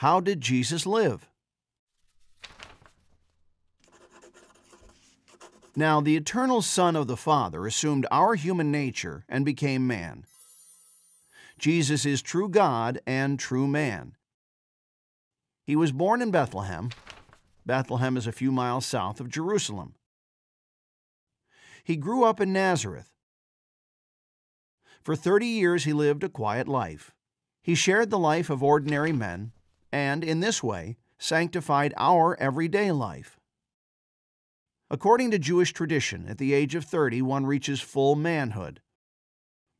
How did Jesus live? Now, the eternal Son of the Father assumed our human nature and became man. Jesus is true God and true man. He was born in Bethlehem. Bethlehem is a few miles south of Jerusalem. He grew up in Nazareth, for 30 years, he lived a quiet life. He shared the life of ordinary men and, in this way, sanctified our everyday life. According to Jewish tradition, at the age of 30, one reaches full manhood.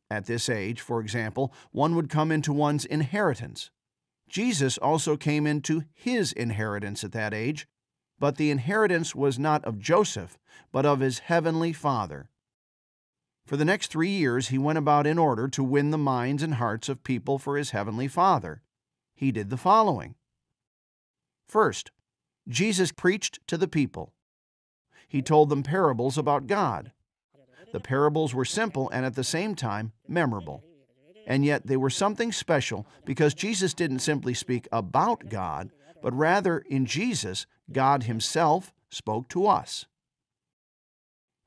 At this age, for example, one would come into one's inheritance. Jesus also came into his inheritance at that age, but the inheritance was not of Joseph, but of his heavenly Father. For the next three years, he went about in order to win the minds and hearts of people for his heavenly Father. He did the following First, Jesus preached to the people. He told them parables about God. The parables were simple and at the same time memorable. And yet they were something special because Jesus didn't simply speak about God, but rather in Jesus, God Himself spoke to us.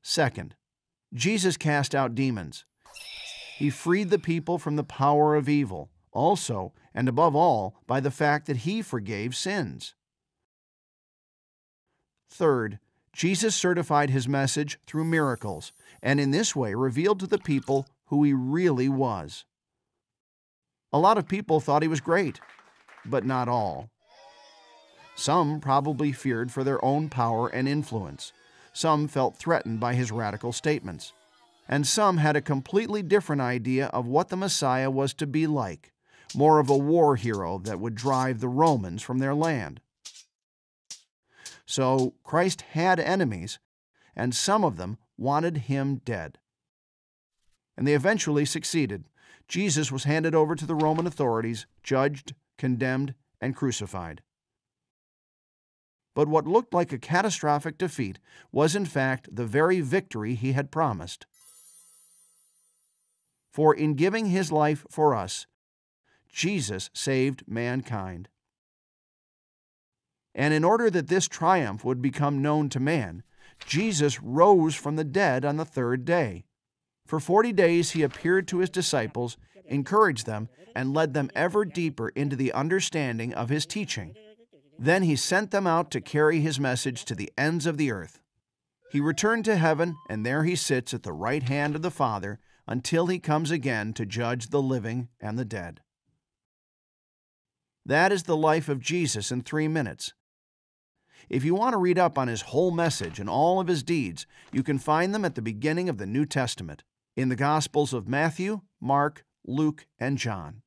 Second, Jesus cast out demons. He freed the people from the power of evil, also, and above all, by the fact that he forgave sins. Third, Jesus certified his message through miracles, and in this way revealed to the people who he really was. A lot of people thought he was great, but not all. Some probably feared for their own power and influence, some felt threatened by his radical statements, and some had a completely different idea of what the Messiah was to be like more of a war hero that would drive the Romans from their land. So Christ had enemies, and some of them wanted him dead. And they eventually succeeded. Jesus was handed over to the Roman authorities, judged, condemned, and crucified. But what looked like a catastrophic defeat was, in fact, the very victory he had promised. For in giving his life for us, Jesus saved mankind. And in order that this triumph would become known to man, Jesus rose from the dead on the third day. For forty days he appeared to his disciples, encouraged them, and led them ever deeper into the understanding of his teaching. Then he sent them out to carry his message to the ends of the earth. He returned to heaven, and there he sits at the right hand of the Father until he comes again to judge the living and the dead. That is the life of Jesus in three minutes. If you want to read up on his whole message and all of his deeds, you can find them at the beginning of the New Testament, in the Gospels of Matthew, Mark, Luke, and John.